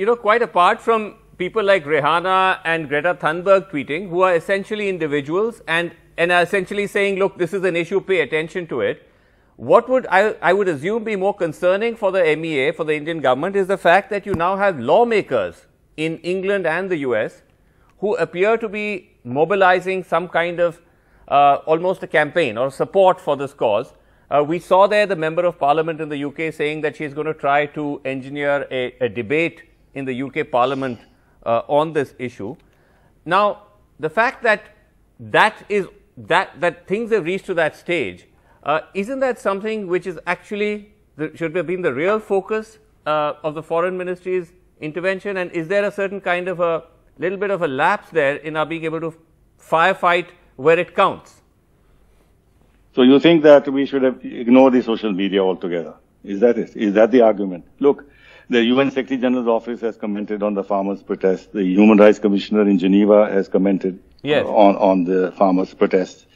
you know, quite apart from people like Rihanna and Greta Thunberg tweeting, who are essentially individuals and, and are essentially saying, look, this is an issue, pay attention to it. What would I, I would assume be more concerning for the MEA, for the Indian government, is the fact that you now have lawmakers in England and the US who appear to be mobilizing some kind of uh, almost a campaign or support for this cause. Uh, we saw there the Member of Parliament in the UK saying that she is going to try to engineer a, a debate in the UK Parliament uh, on this issue. Now, the fact that that is that that things have reached to that stage, uh, isn't that something which is actually the, should have been the real focus uh, of the foreign ministry's intervention? And is there a certain kind of a little bit of a lapse there in our being able to firefight where it counts? So you think that we should have ignored the social media altogether? Is that it? Is that the argument? Look, the UN Secretary General's office has commented on the farmers' protest. The Human Rights Commissioner in Geneva has commented yes. on, on the farmers' protests.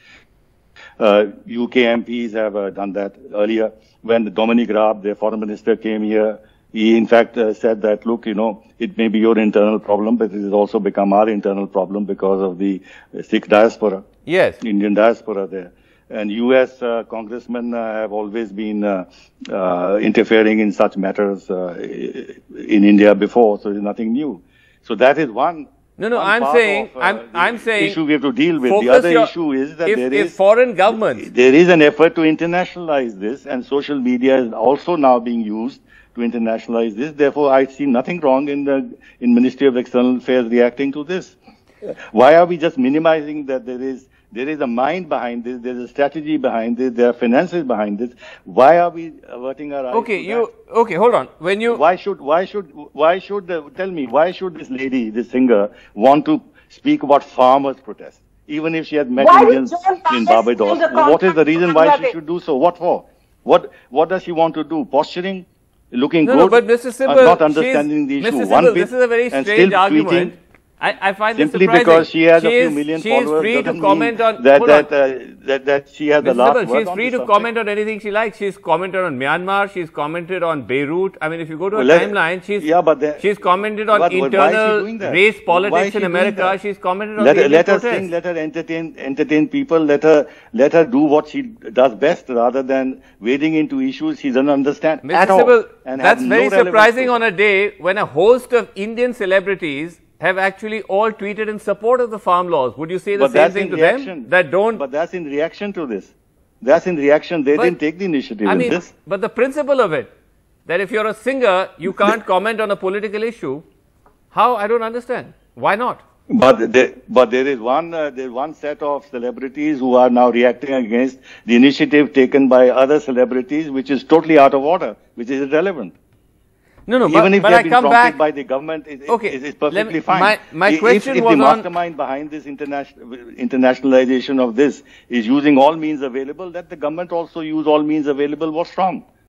Uh, UK MPs have uh, done that earlier. When Dominic Raab, their foreign minister, came here, he in fact uh, said that, look, you know, it may be your internal problem, but it has also become our internal problem because of the uh, Sikh diaspora, yes, Indian diaspora there and U.S. Uh, congressmen uh, have always been uh, uh interfering in such matters uh, in India before, so it's nothing new. So that is one. No, no, I'm saying, of, uh, I'm, I'm saying, issue we have to deal with. The other your, issue is that if, there is foreign governments. There is an effort to internationalize this, and social media is also now being used to internationalize this. Therefore, I see nothing wrong in the in Ministry of External Affairs reacting to this. Why are we just minimizing that there is there is a mind behind this, there's a strategy behind this, there are finances behind this. Why are we averting our eyes? Okay, you that? okay, hold on. When you why should why should why should the, tell me why should this lady, this singer, want to speak about farmers' protests, even if she had met why Indians in Barbados? What is the reason why she should do so? What for? What what does she want to do? Posturing, looking no, good, no, but Mr. is not understanding the issue. One this is a very strange argument. Fleeting, I, I find simply because she has she a few is, million she followers. She is free to comment on that that, Uh, that, that she has Mr. the last Sibyl, word. She is free to comment on anything she likes. She's commented on Myanmar. She's commented on Beirut. I mean, if you go to well, her timeline, she's yeah, but the, she's commented on internal race politics in America. She's commented on let, the let her protests. sing, let her entertain entertain people. Let her let her do what she does best rather than wading into issues she doesn't understand Mr. at Sibyl, all. And that's very no surprising on a day when a host of Indian celebrities have actually all tweeted in support of the farm laws. Would you say the but same thing to reaction, them? That don't. But that's in reaction to this. That's in reaction. They but, didn't take the initiative I mean, this. But the principle of it, that if you're a singer, you can't comment on a political issue. How? I don't understand. Why not? But there, but there is one uh, there is one set of celebrities who are now reacting against the initiative taken by other celebrities, which is totally out of order, which is irrelevant. No, no. Even but, if but they have been prompted back, by the government, it, okay, it is perfectly me, fine. My, my if, question if, was the mastermind on, behind this international internationalization of this is using all means available, that the government also use all means available what's wrong.